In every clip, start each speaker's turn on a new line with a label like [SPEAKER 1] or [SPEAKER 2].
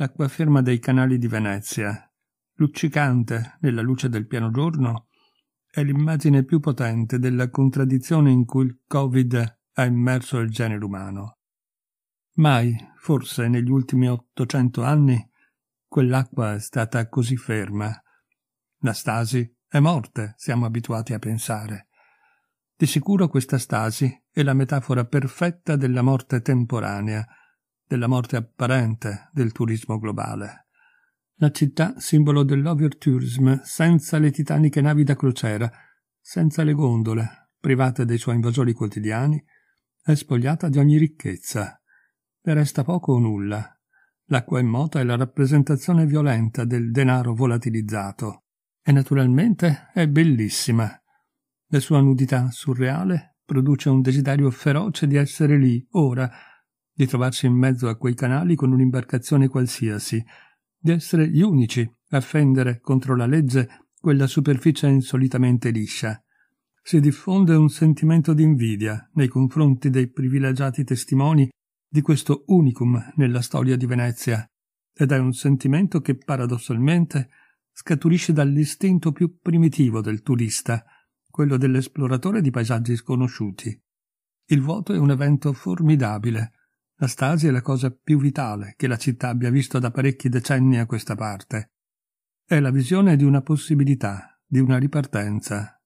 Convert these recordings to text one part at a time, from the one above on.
[SPEAKER 1] l'acquaferma dei canali di Venezia, luccicante nella luce del piano giorno, è l'immagine più potente della contraddizione in cui il Covid ha immerso il genere umano. Mai, forse negli ultimi 800 anni, quell'acqua è stata così ferma. La stasi è morte, siamo abituati a pensare. Di sicuro questa stasi è la metafora perfetta della morte temporanea, della morte apparente del turismo globale. La città, simbolo dell'overtourism, senza le titaniche navi da crociera, senza le gondole, private dei suoi invasori quotidiani, è spogliata di ogni ricchezza. Ne resta poco o nulla. L'acqua immota è la rappresentazione violenta del denaro volatilizzato. E naturalmente è bellissima. La sua nudità surreale produce un desiderio feroce di essere lì, ora, di trovarsi in mezzo a quei canali con un'imbarcazione qualsiasi, di essere gli unici a fendere contro la legge quella superficie insolitamente liscia. Si diffonde un sentimento di invidia nei confronti dei privilegiati testimoni di questo unicum nella storia di Venezia, ed è un sentimento che paradossalmente scaturisce dall'istinto più primitivo del turista, quello dell'esploratore di paesaggi sconosciuti. Il vuoto è un evento formidabile, la Stasi è la cosa più vitale che la città abbia visto da parecchi decenni a questa parte. È la visione di una possibilità, di una ripartenza.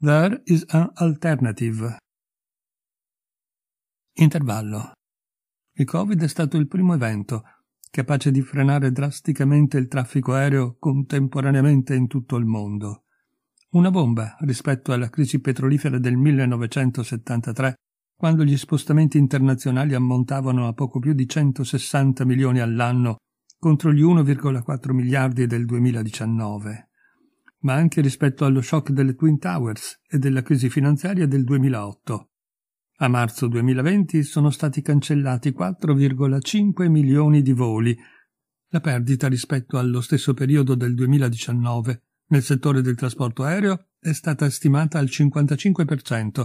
[SPEAKER 1] There is an alternative. Intervallo. Il Covid è stato il primo evento capace di frenare drasticamente il traffico aereo contemporaneamente in tutto il mondo. Una bomba rispetto alla crisi petrolifera del 1973 quando gli spostamenti internazionali ammontavano a poco più di 160 milioni all'anno contro gli 1,4 miliardi del 2019, ma anche rispetto allo shock delle Twin Towers e della crisi finanziaria del 2008. A marzo 2020 sono stati cancellati 4,5 milioni di voli, la perdita rispetto allo stesso periodo del 2019 nel settore del trasporto aereo è stata stimata al 55%,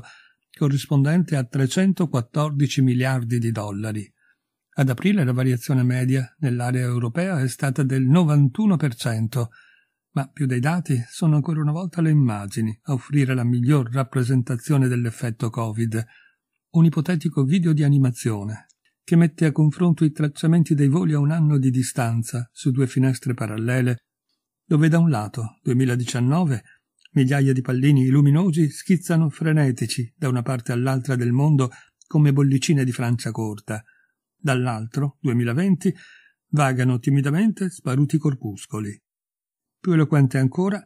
[SPEAKER 1] corrispondente a 314 miliardi di dollari. Ad aprile la variazione media nell'area europea è stata del 91%, ma più dei dati sono ancora una volta le immagini a offrire la miglior rappresentazione dell'effetto Covid. Un ipotetico video di animazione che mette a confronto i tracciamenti dei voli a un anno di distanza su due finestre parallele, dove da un lato 2019 Migliaia di pallini luminosi schizzano frenetici da una parte all'altra del mondo come bollicine di Francia corta. Dall'altro, 2020, vagano timidamente sparuti corpuscoli. Più eloquente ancora,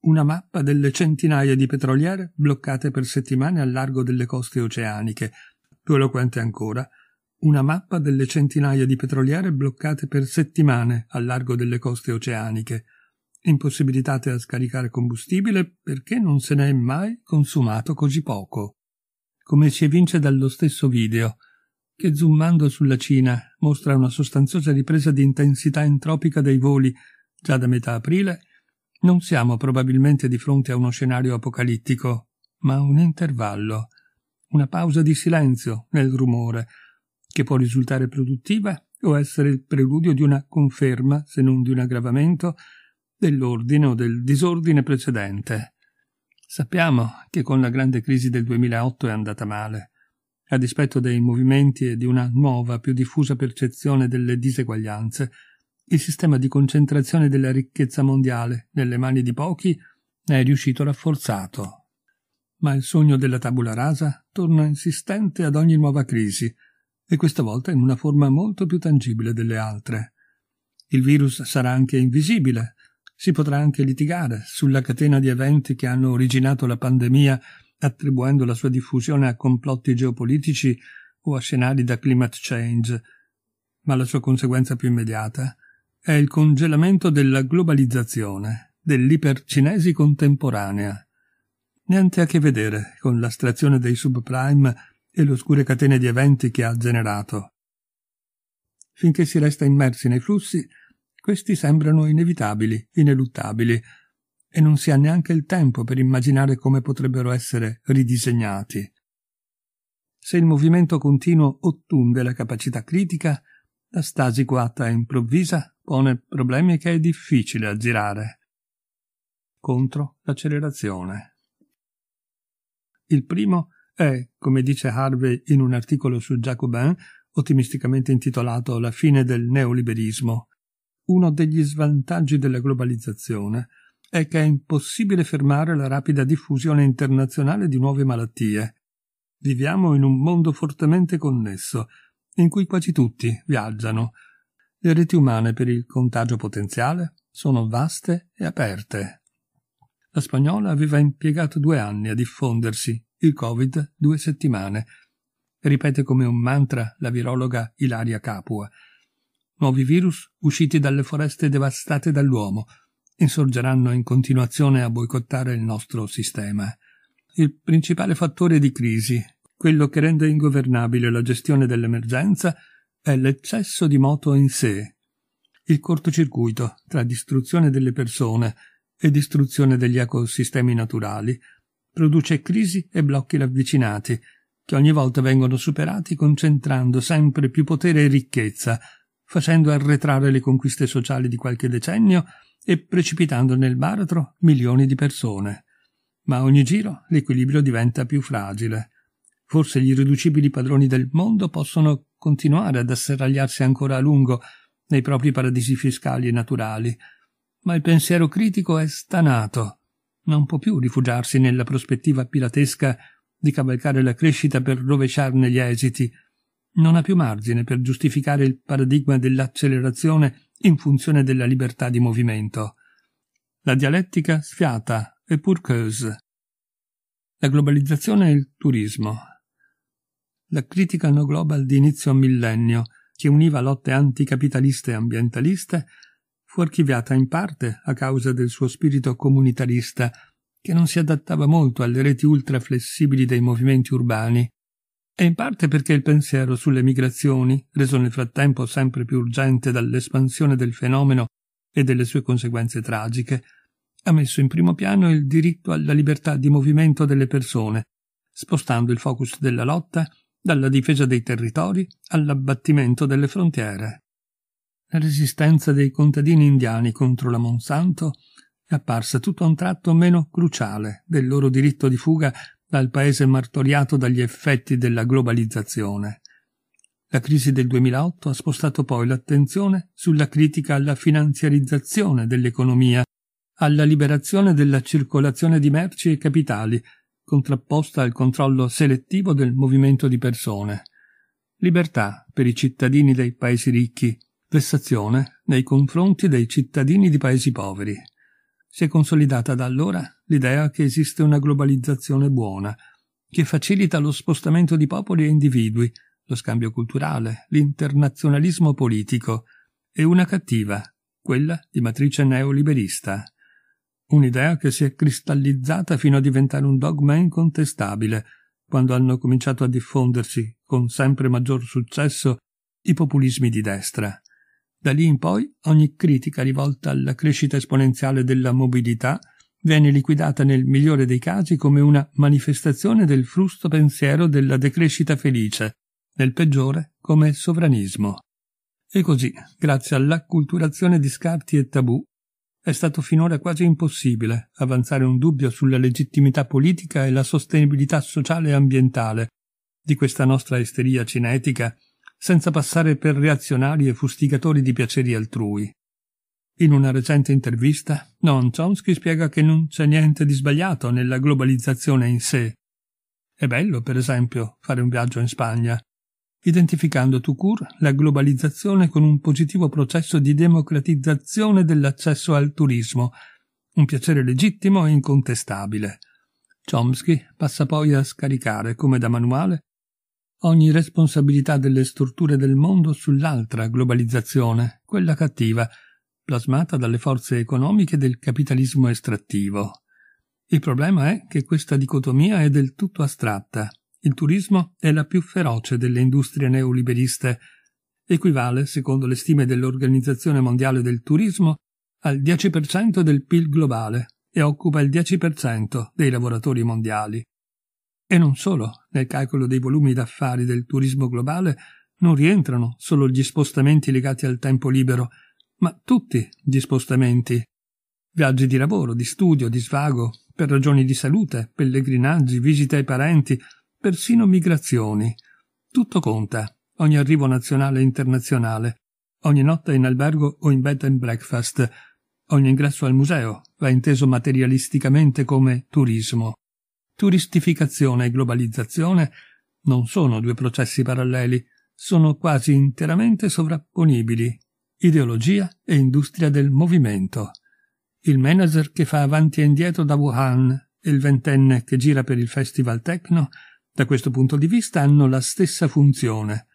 [SPEAKER 1] una mappa delle centinaia di petroliere bloccate per settimane al largo delle coste oceaniche. Più eloquente ancora, una mappa delle centinaia di petroliere bloccate per settimane al largo delle coste oceaniche impossibilitate a scaricare combustibile perché non se ne è mai consumato così poco. Come si evince dallo stesso video, che zoomando sulla Cina mostra una sostanziosa ripresa di intensità entropica dei voli già da metà aprile, non siamo probabilmente di fronte a uno scenario apocalittico, ma a un intervallo, una pausa di silenzio nel rumore, che può risultare produttiva o essere il preludio di una conferma, se non di un aggravamento, dell'ordine o del disordine precedente. Sappiamo che con la grande crisi del 2008 è andata male, a dispetto dei movimenti e di una nuova, più diffusa percezione delle diseguaglianze, il sistema di concentrazione della ricchezza mondiale nelle mani di pochi è riuscito rafforzato. Ma il sogno della tabula rasa torna insistente ad ogni nuova crisi, e questa volta in una forma molto più tangibile delle altre. Il virus sarà anche invisibile, si potrà anche litigare sulla catena di eventi che hanno originato la pandemia, attribuendo la sua diffusione a complotti geopolitici o a scenari da climate change. Ma la sua conseguenza più immediata è il congelamento della globalizzazione, dell'ipercinesi contemporanea. Niente a che vedere con l'astrazione dei subprime e le oscure catene di eventi che ha generato. Finché si resta immersi nei flussi, questi sembrano inevitabili, ineluttabili, e non si ha neanche il tempo per immaginare come potrebbero essere ridisegnati. Se il movimento continuo ottunde la capacità critica, la stasi coatta e improvvisa pone problemi che è difficile aggirare. Contro l'accelerazione. Il primo è, come dice Harvey in un articolo su Jacobin, ottimisticamente intitolato La fine del neoliberismo, uno degli svantaggi della globalizzazione è che è impossibile fermare la rapida diffusione internazionale di nuove malattie. Viviamo in un mondo fortemente connesso, in cui quasi tutti viaggiano. Le reti umane per il contagio potenziale sono vaste e aperte. La spagnola aveva impiegato due anni a diffondersi, il Covid due settimane. Ripete come un mantra la virologa Ilaria Capua, Nuovi virus usciti dalle foreste devastate dall'uomo insorgeranno in continuazione a boicottare il nostro sistema. Il principale fattore di crisi, quello che rende ingovernabile la gestione dell'emergenza, è l'eccesso di moto in sé. Il cortocircuito tra distruzione delle persone e distruzione degli ecosistemi naturali produce crisi e blocchi ravvicinati, che ogni volta vengono superati concentrando sempre più potere e ricchezza facendo arretrare le conquiste sociali di qualche decennio e precipitando nel baratro milioni di persone. Ma a ogni giro l'equilibrio diventa più fragile. Forse gli irriducibili padroni del mondo possono continuare ad asserragliarsi ancora a lungo nei propri paradisi fiscali e naturali, ma il pensiero critico è stanato, non può più rifugiarsi nella prospettiva piratesca di cavalcare la crescita per rovesciarne gli esiti, non ha più margine per giustificare il paradigma dell'accelerazione in funzione della libertà di movimento. La dialettica sfiata e pur Purkeuse. La globalizzazione e il turismo. La critica no global di inizio millennio, che univa lotte anticapitaliste e ambientaliste, fu archiviata in parte a causa del suo spirito comunitarista, che non si adattava molto alle reti ultraflessibili dei movimenti urbani e in parte perché il pensiero sulle migrazioni, reso nel frattempo sempre più urgente dall'espansione del fenomeno e delle sue conseguenze tragiche, ha messo in primo piano il diritto alla libertà di movimento delle persone, spostando il focus della lotta dalla difesa dei territori all'abbattimento delle frontiere. La resistenza dei contadini indiani contro la Monsanto è apparsa tutto a un tratto meno cruciale del loro diritto di fuga dal paese martoriato dagli effetti della globalizzazione. La crisi del 2008 ha spostato poi l'attenzione sulla critica alla finanziarizzazione dell'economia, alla liberazione della circolazione di merci e capitali, contrapposta al controllo selettivo del movimento di persone. Libertà per i cittadini dei paesi ricchi, vessazione nei confronti dei cittadini di paesi poveri. Si è consolidata da allora l'idea che esiste una globalizzazione buona, che facilita lo spostamento di popoli e individui, lo scambio culturale, l'internazionalismo politico, e una cattiva, quella di matrice neoliberista. Un'idea che si è cristallizzata fino a diventare un dogma incontestabile, quando hanno cominciato a diffondersi, con sempre maggior successo, i populismi di destra. Da lì in poi ogni critica rivolta alla crescita esponenziale della mobilità viene liquidata nel migliore dei casi come una manifestazione del frusto pensiero della decrescita felice, nel peggiore come sovranismo. E così, grazie all'acculturazione di scarti e tabù, è stato finora quasi impossibile avanzare un dubbio sulla legittimità politica e la sostenibilità sociale e ambientale di questa nostra isteria cinetica senza passare per reazionari e fustigatori di piaceri altrui. In una recente intervista, Noam Chomsky spiega che non c'è niente di sbagliato nella globalizzazione in sé. È bello, per esempio, fare un viaggio in Spagna, identificando Tukur la globalizzazione con un positivo processo di democratizzazione dell'accesso al turismo, un piacere legittimo e incontestabile. Chomsky passa poi a scaricare come da manuale ogni responsabilità delle strutture del mondo sull'altra globalizzazione, quella cattiva, plasmata dalle forze economiche del capitalismo estrattivo. Il problema è che questa dicotomia è del tutto astratta. Il turismo è la più feroce delle industrie neoliberiste, equivale, secondo le stime dell'Organizzazione Mondiale del Turismo, al 10% del PIL globale e occupa il 10% dei lavoratori mondiali. E non solo, nel calcolo dei volumi d'affari del turismo globale non rientrano solo gli spostamenti legati al tempo libero, ma tutti gli spostamenti. Viaggi di lavoro, di studio, di svago, per ragioni di salute, pellegrinaggi, visite ai parenti, persino migrazioni. Tutto conta, ogni arrivo nazionale e internazionale, ogni notte in albergo o in bed and breakfast, ogni ingresso al museo va inteso materialisticamente come turismo. Turistificazione e globalizzazione non sono due processi paralleli, sono quasi interamente sovrapponibili. Ideologia e industria del movimento. Il manager che fa avanti e indietro da Wuhan e il ventenne che gira per il Festival techno, da questo punto di vista, hanno la stessa funzione.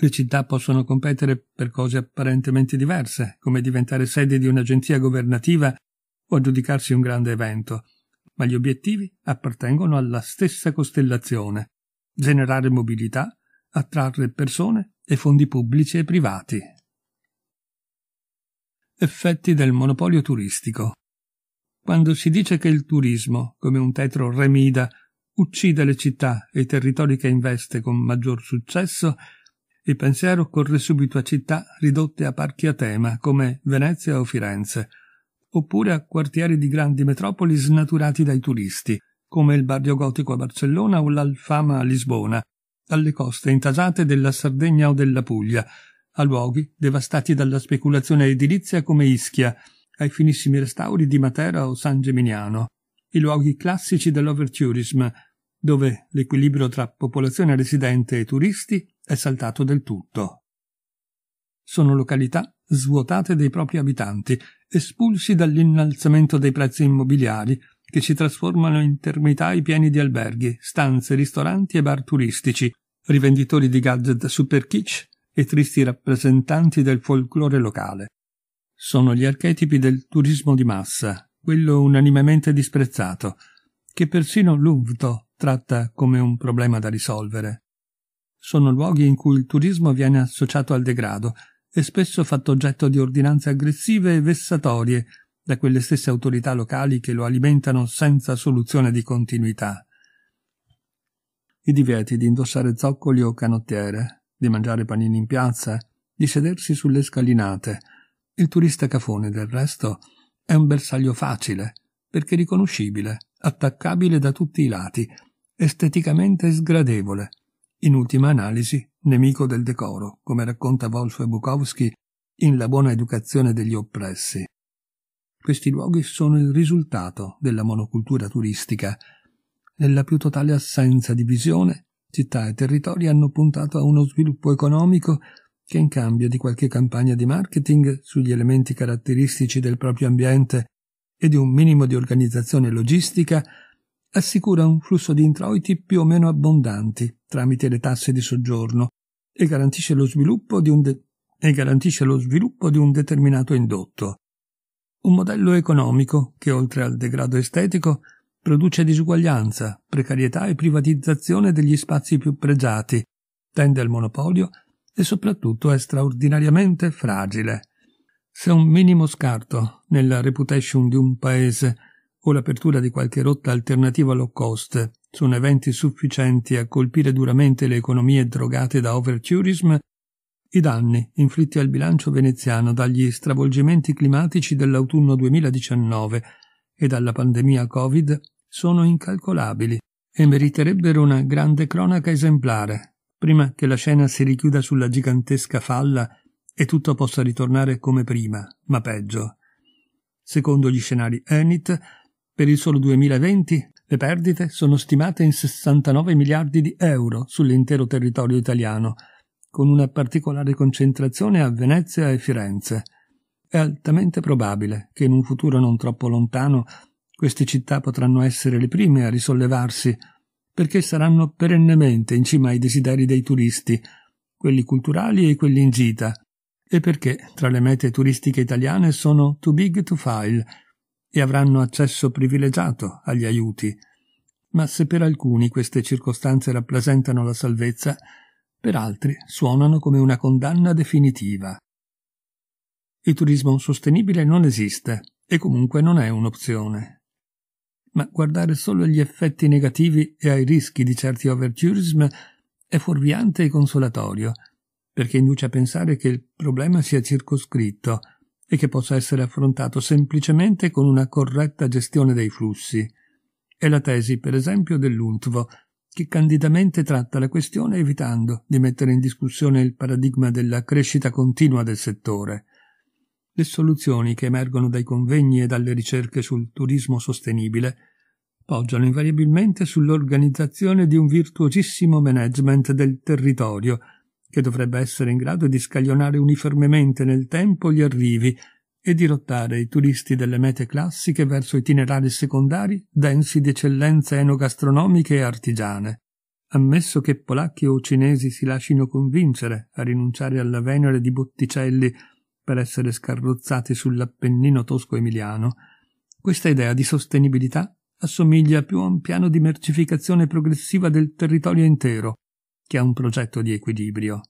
[SPEAKER 1] Le città possono competere per cose apparentemente diverse, come diventare sede di un'agenzia governativa o aggiudicarsi un grande evento ma gli obiettivi appartengono alla stessa costellazione. Generare mobilità, attrarre persone e fondi pubblici e privati. Effetti del monopolio turistico. Quando si dice che il turismo, come un tetro remida, uccide le città e i territori che investe con maggior successo, il pensiero corre subito a città ridotte a parchi a tema come Venezia o Firenze, oppure a quartieri di grandi metropoli snaturati dai turisti, come il Barrio Gotico a Barcellona o l'Alfama a Lisbona, alle coste intasate della Sardegna o della Puglia, a luoghi devastati dalla speculazione edilizia come Ischia, ai finissimi restauri di Matera o San Geminiano, i luoghi classici dell'overtourism, dove l'equilibrio tra popolazione residente e turisti è saltato del tutto. Sono località svuotate dei propri abitanti, espulsi dall'innalzamento dei prezzi immobiliari che si trasformano in termitai pieni di alberghi, stanze, ristoranti e bar turistici, rivenditori di gadget super kitsch e tristi rappresentanti del folklore locale. Sono gli archetipi del turismo di massa, quello unanimemente disprezzato, che persino Louvre tratta come un problema da risolvere. Sono luoghi in cui il turismo viene associato al degrado e spesso fatto oggetto di ordinanze aggressive e vessatorie da quelle stesse autorità locali che lo alimentano senza soluzione di continuità. I divieti di indossare zoccoli o canottiere, di mangiare panini in piazza, di sedersi sulle scalinate. Il turista cafone, del resto, è un bersaglio facile, perché riconoscibile, attaccabile da tutti i lati, esteticamente sgradevole, in ultima analisi nemico del decoro, come racconta Wolf Bukowski in La buona educazione degli oppressi. Questi luoghi sono il risultato della monocultura turistica. Nella più totale assenza di visione, città e territori hanno puntato a uno sviluppo economico che in cambio di qualche campagna di marketing sugli elementi caratteristici del proprio ambiente e di un minimo di organizzazione logistica assicura un flusso di introiti più o meno abbondanti tramite le tasse di soggiorno, e garantisce lo sviluppo di un, de- sviluppo di un determinato indotto. Un modello economico che, oltre al degrado estetico, produce disuguaglianza, precarietà e privatizzazione degli spazi più pregiati, tende al monopolio e soprattutto è straordinariamente fragile. Se un minimo scarto nella reputation di un paese o l'apertura di qualche rotta alternativa low cost sono eventi sufficienti a colpire duramente le economie drogate da overtourism, i danni inflitti al bilancio veneziano dagli stravolgimenti climatici dell'autunno 2019 e dalla pandemia Covid sono incalcolabili e meriterebbero una grande cronaca esemplare, prima che la scena si richiuda sulla gigantesca falla e tutto possa ritornare come prima, ma peggio. Secondo gli scenari Enit, per il solo 2020 le perdite sono stimate in 69 miliardi di euro sull'intero territorio italiano, con una particolare concentrazione a Venezia e Firenze. È altamente probabile che in un futuro non troppo lontano queste città potranno essere le prime a risollevarsi, perché saranno perennemente in cima ai desideri dei turisti, quelli culturali e quelli in gita, e perché tra le mete turistiche italiane sono too big to file, e avranno accesso privilegiato agli aiuti. Ma se per alcuni queste circostanze rappresentano la salvezza, per altri suonano come una condanna definitiva. Il turismo sostenibile non esiste e comunque non è un'opzione. Ma guardare solo agli effetti negativi e ai rischi di certi overtourism è fuorviante e consolatorio, perché induce a pensare che il problema sia circoscritto e che possa essere affrontato semplicemente con una corretta gestione dei flussi. È la tesi, per esempio, dell'UNTVO, che candidamente tratta la questione evitando di mettere in discussione il paradigma della crescita continua del settore. Le soluzioni che emergono dai convegni e dalle ricerche sul turismo sostenibile poggiano invariabilmente sull'organizzazione di un virtuosissimo management del territorio, che dovrebbe essere in grado di scaglionare uniformemente nel tempo gli arrivi e dirottare i turisti delle mete classiche verso itinerari secondari densi di eccellenze enogastronomiche e artigiane. Ammesso che polacchi o cinesi si lasciano convincere a rinunciare alla Venere di Botticelli per essere scarrozzati sull'Appennino tosco-emiliano, questa idea di sostenibilità assomiglia più a un piano di mercificazione progressiva del territorio intero, che a un progetto di equilibrio.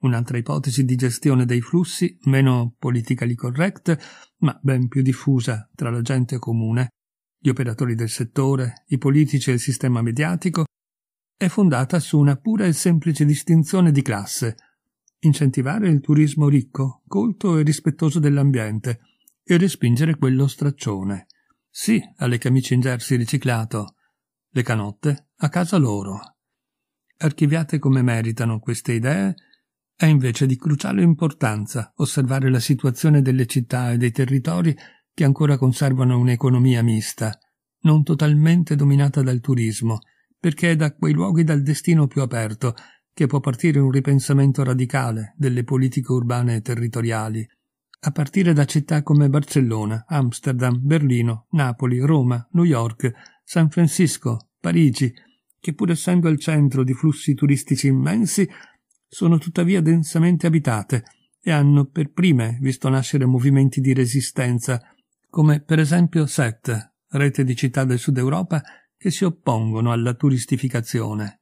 [SPEAKER 1] Un'altra ipotesi di gestione dei flussi, meno politically correct, ma ben più diffusa tra la gente comune, gli operatori del settore, i politici e il sistema mediatico, è fondata su una pura e semplice distinzione di classe. Incentivare il turismo ricco, colto e rispettoso dell'ambiente, e respingere quello straccione. Sì alle camicie in jersey riciclato, le canotte a casa loro archiviate come meritano queste idee, è invece di cruciale importanza osservare la situazione delle città e dei territori che ancora conservano un'economia mista, non totalmente dominata dal turismo, perché è da quei luoghi dal destino più aperto che può partire un ripensamento radicale delle politiche urbane e territoriali, a partire da città come Barcellona, Amsterdam, Berlino, Napoli, Roma, New York, San Francisco, Parigi, che pur essendo il centro di flussi turistici immensi, sono tuttavia densamente abitate e hanno per prime visto nascere movimenti di resistenza, come per esempio Sète, rete di città del sud Europa che si oppongono alla turistificazione.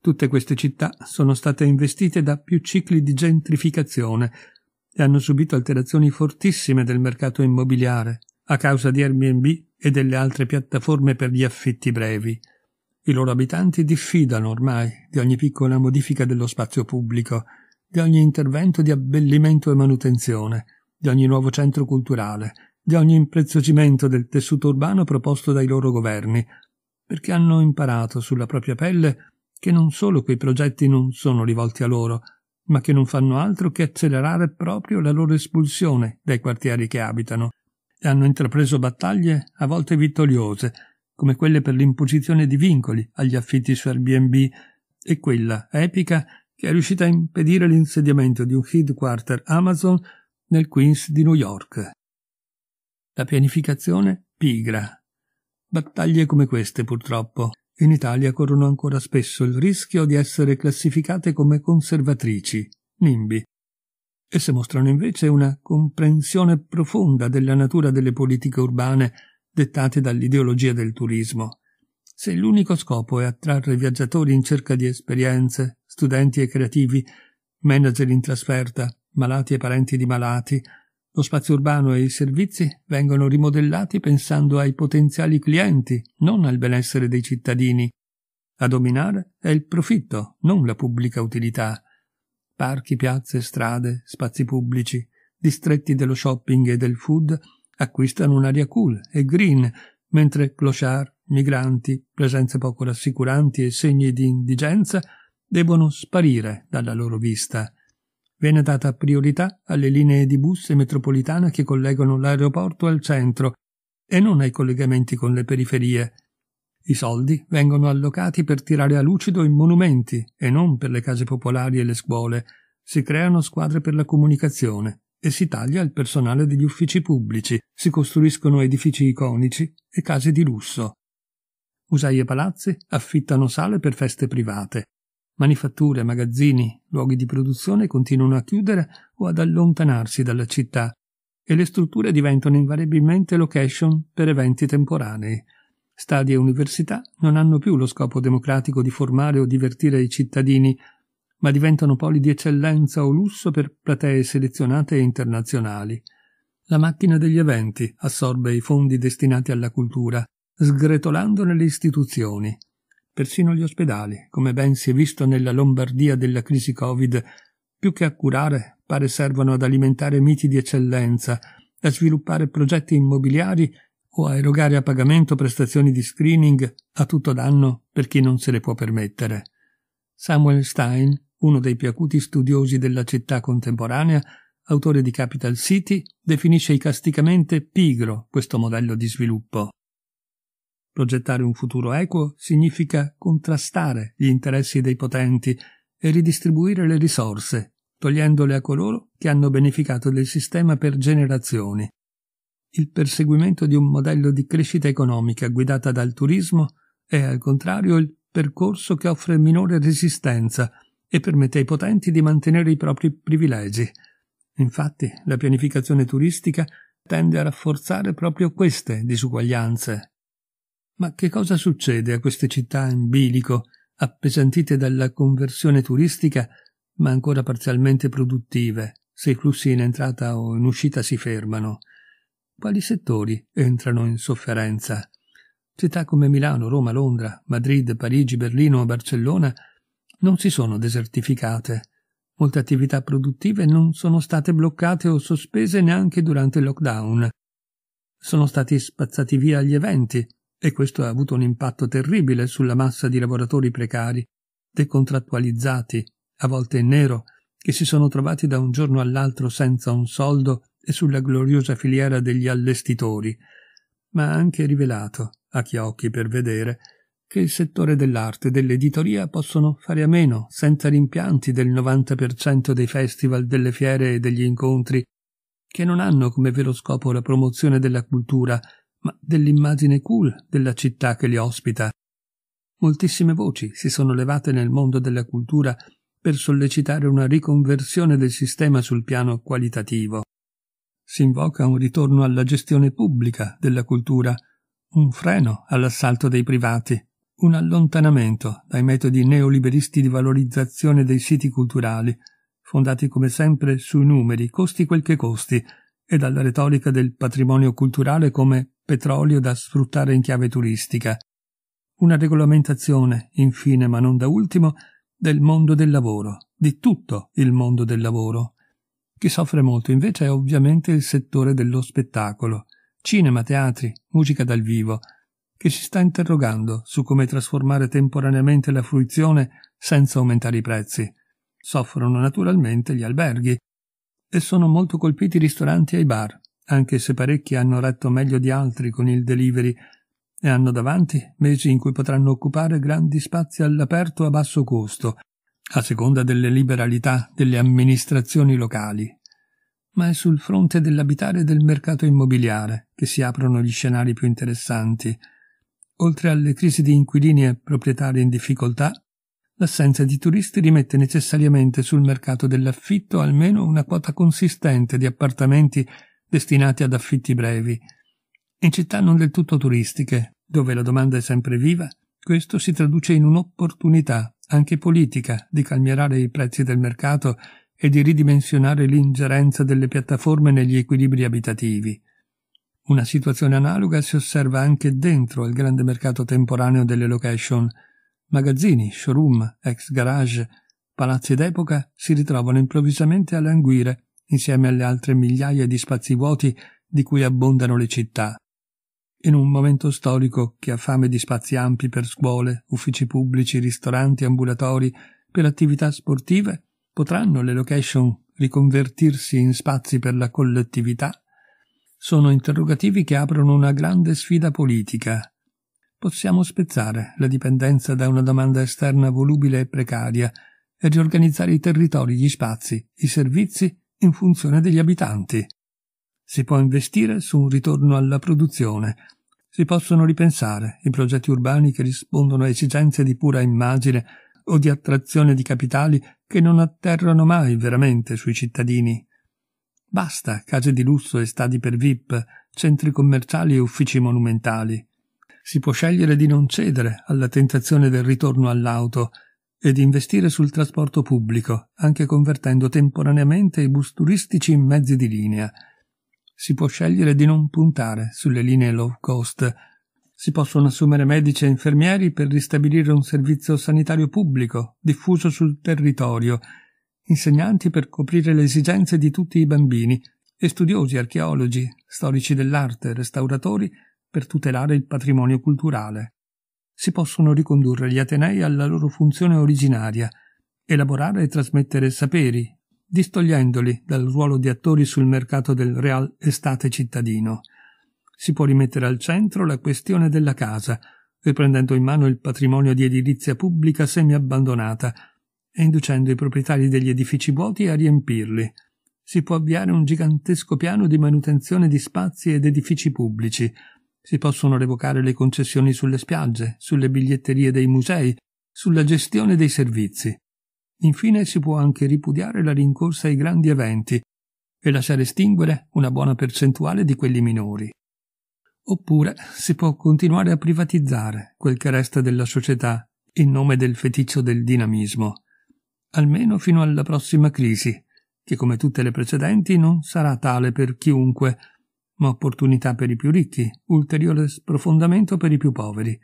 [SPEAKER 1] Tutte queste città sono state investite da più cicli di gentrificazione e hanno subito alterazioni fortissime del mercato immobiliare a causa di Airbnb e delle altre piattaforme per gli affitti brevi. I loro abitanti diffidano ormai di ogni piccola modifica dello spazio pubblico, di ogni intervento di abbellimento e manutenzione, di ogni nuovo centro culturale, di ogni impreziosimento del tessuto urbano proposto dai loro governi, perché hanno imparato sulla propria pelle che non solo quei progetti non sono rivolti a loro, ma che non fanno altro che accelerare proprio la loro espulsione dai quartieri che abitano, e hanno intrapreso battaglie a volte vittoriose, come quelle per l'imposizione di vincoli agli affitti su Airbnb e quella epica che è riuscita a impedire l'insediamento di un headquarter Amazon nel Queens di New York. La pianificazione pigra. Battaglie come queste, purtroppo, in Italia corrono ancora spesso il rischio di essere classificate come conservatrici, nimbi, esse mostrano invece una comprensione profonda della natura delle politiche urbane dettate dall'ideologia del turismo. Se l'unico scopo è attrarre viaggiatori in cerca di esperienze, studenti e creativi, manager in trasferta, malati e parenti di malati, lo spazio urbano e i servizi vengono rimodellati pensando ai potenziali clienti, non al benessere dei cittadini. A dominare è il profitto, non la pubblica utilità. Parchi, piazze, strade, spazi pubblici, distretti dello shopping e del food acquistano un'aria cool e green, mentre clochard, migranti, presenze poco rassicuranti e segni di indigenza debbono sparire dalla loro vista. Viene data priorità alle linee di bus e metropolitana che collegano l'aeroporto al centro e non ai collegamenti con le periferie. I soldi vengono allocati per tirare a lucido i monumenti e non per le case popolari e le scuole. Si creano squadre per la comunicazione, e si taglia il personale degli uffici pubblici, si costruiscono edifici iconici e case di lusso. Usai e palazzi affittano sale per feste private. Manifatture, magazzini, luoghi di produzione continuano a chiudere o ad allontanarsi dalla città e le strutture diventano invariabilmente location per eventi temporanei. Stadi e università non hanno più lo scopo democratico di formare o divertire i cittadini, ma diventano poli di eccellenza o lusso per platee selezionate e internazionali. La macchina degli eventi assorbe i fondi destinati alla cultura, sgretolandone le istituzioni, persino gli ospedali, come ben si è visto nella Lombardia della crisi Covid, più che a curare, pare servono ad alimentare miti di eccellenza, a sviluppare progetti immobiliari o a erogare a pagamento prestazioni di screening a tutto danno per chi non se le può permettere. Samuel Stein uno dei più acuti studiosi della città contemporanea, autore di Capital City, definisce icasticamente pigro questo modello di sviluppo. Progettare un futuro equo significa contrastare gli interessi dei potenti e ridistribuire le risorse, togliendole a coloro che hanno beneficato del sistema per generazioni. Il perseguimento di un modello di crescita economica guidata dal turismo è al contrario il percorso che offre minore resistenza e permette ai potenti di mantenere i propri privilegi. Infatti, la pianificazione turistica tende a rafforzare proprio queste disuguaglianze. Ma che cosa succede a queste città in bilico, appesantite dalla conversione turistica, ma ancora parzialmente produttive, se i flussi in entrata o in uscita si fermano? Quali settori entrano in sofferenza? Città come Milano, Roma, Londra, Madrid, Parigi, Berlino, o Barcellona non si sono desertificate. Molte attività produttive non sono state bloccate o sospese neanche durante il lockdown. Sono stati spazzati via gli eventi e questo ha avuto un impatto terribile sulla massa di lavoratori precari, decontrattualizzati, a volte in nero, che si sono trovati da un giorno all'altro senza un soldo e sulla gloriosa filiera degli allestitori, ma ha anche rivelato, a chi occhi per vedere, che il settore dell'arte e dell'editoria possono fare a meno, senza rimpianti, del 90% dei festival, delle fiere e degli incontri, che non hanno come vero scopo la promozione della cultura, ma dell'immagine cool della città che li ospita. Moltissime voci si sono levate nel mondo della cultura per sollecitare una riconversione del sistema sul piano qualitativo. Si invoca un ritorno alla gestione pubblica della cultura, un freno all'assalto dei privati, un allontanamento dai metodi neoliberisti di valorizzazione dei siti culturali, fondati come sempre sui numeri, costi quel che costi, e dalla retorica del patrimonio culturale come petrolio da sfruttare in chiave turistica. Una regolamentazione, infine ma non da ultimo, del mondo del lavoro, di tutto il mondo del lavoro. Chi soffre molto invece è ovviamente il settore dello spettacolo, cinema, teatri, musica dal vivo, che si sta interrogando su come trasformare temporaneamente la fruizione senza aumentare i prezzi. Soffrono naturalmente gli alberghi e sono molto colpiti i ristoranti e i bar, anche se parecchi hanno retto meglio di altri con il delivery e hanno davanti mesi in cui potranno occupare grandi spazi all'aperto a basso costo, a seconda delle liberalità delle amministrazioni locali. Ma è sul fronte dell'abitare e del mercato immobiliare che si aprono gli scenari più interessanti, Oltre alle crisi di inquilini e proprietari in difficoltà, l'assenza di turisti rimette necessariamente sul mercato dell'affitto almeno una quota consistente di appartamenti destinati ad affitti brevi. In città non del tutto turistiche, dove la domanda è sempre viva, questo si traduce in un'opportunità, anche politica, di calmierare i prezzi del mercato e di ridimensionare l'ingerenza delle piattaforme negli equilibri abitativi. Una situazione analoga si osserva anche dentro il grande mercato temporaneo delle location. Magazzini, showroom, ex garage, palazzi d'epoca si ritrovano improvvisamente a languire insieme alle altre migliaia di spazi vuoti di cui abbondano le città. In un momento storico che ha fame di spazi ampi per scuole, uffici pubblici, ristoranti, ambulatori, per attività sportive, potranno le location riconvertirsi in spazi per la collettività sono interrogativi che aprono una grande sfida politica. Possiamo spezzare la dipendenza da una domanda esterna volubile e precaria e riorganizzare i territori, gli spazi, i servizi in funzione degli abitanti. Si può investire su un ritorno alla produzione, si possono ripensare i progetti urbani che rispondono a esigenze di pura immagine o di attrazione di capitali che non atterrano mai veramente sui cittadini. Basta case di lusso e stadi per VIP, centri commerciali e uffici monumentali. Si può scegliere di non cedere alla tentazione del ritorno all'auto e di investire sul trasporto pubblico, anche convertendo temporaneamente i bus turistici in mezzi di linea. Si può scegliere di non puntare sulle linee low cost. Si possono assumere medici e infermieri per ristabilire un servizio sanitario pubblico diffuso sul territorio insegnanti per coprire le esigenze di tutti i bambini e studiosi, archeologi, storici dell'arte, restauratori per tutelare il patrimonio culturale. Si possono ricondurre gli Atenei alla loro funzione originaria, elaborare e trasmettere saperi, distogliendoli dal ruolo di attori sul mercato del real estate cittadino. Si può rimettere al centro la questione della casa, riprendendo in mano il patrimonio di edilizia pubblica semi-abbandonata, e inducendo i proprietari degli edifici vuoti a riempirli. Si può avviare un gigantesco piano di manutenzione di spazi ed edifici pubblici. Si possono revocare le concessioni sulle spiagge, sulle biglietterie dei musei, sulla gestione dei servizi. Infine si può anche ripudiare la rincorsa ai grandi eventi e lasciare estinguere una buona percentuale di quelli minori. Oppure si può continuare a privatizzare quel che resta della società in nome del feticcio del dinamismo almeno fino alla prossima crisi, che come tutte le precedenti non sarà tale per chiunque, ma opportunità per i più ricchi, ulteriore sprofondamento per i più poveri.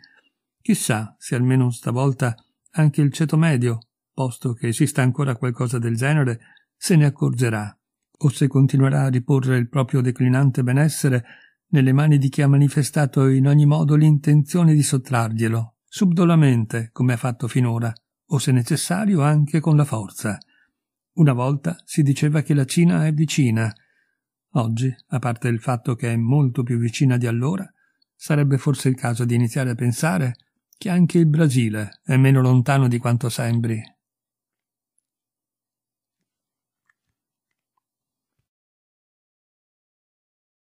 [SPEAKER 1] Chissà se almeno stavolta anche il ceto medio, posto che esista ancora qualcosa del genere, se ne accorgerà, o se continuerà a riporre il proprio declinante benessere nelle mani di chi ha manifestato in ogni modo l'intenzione di sottrarglielo, subdolamente, come ha fatto finora o se necessario anche con la forza. Una volta si diceva che la Cina è vicina. Oggi, a parte il fatto che è molto più vicina di allora, sarebbe forse il caso di iniziare a pensare che anche il Brasile è meno lontano di quanto sembri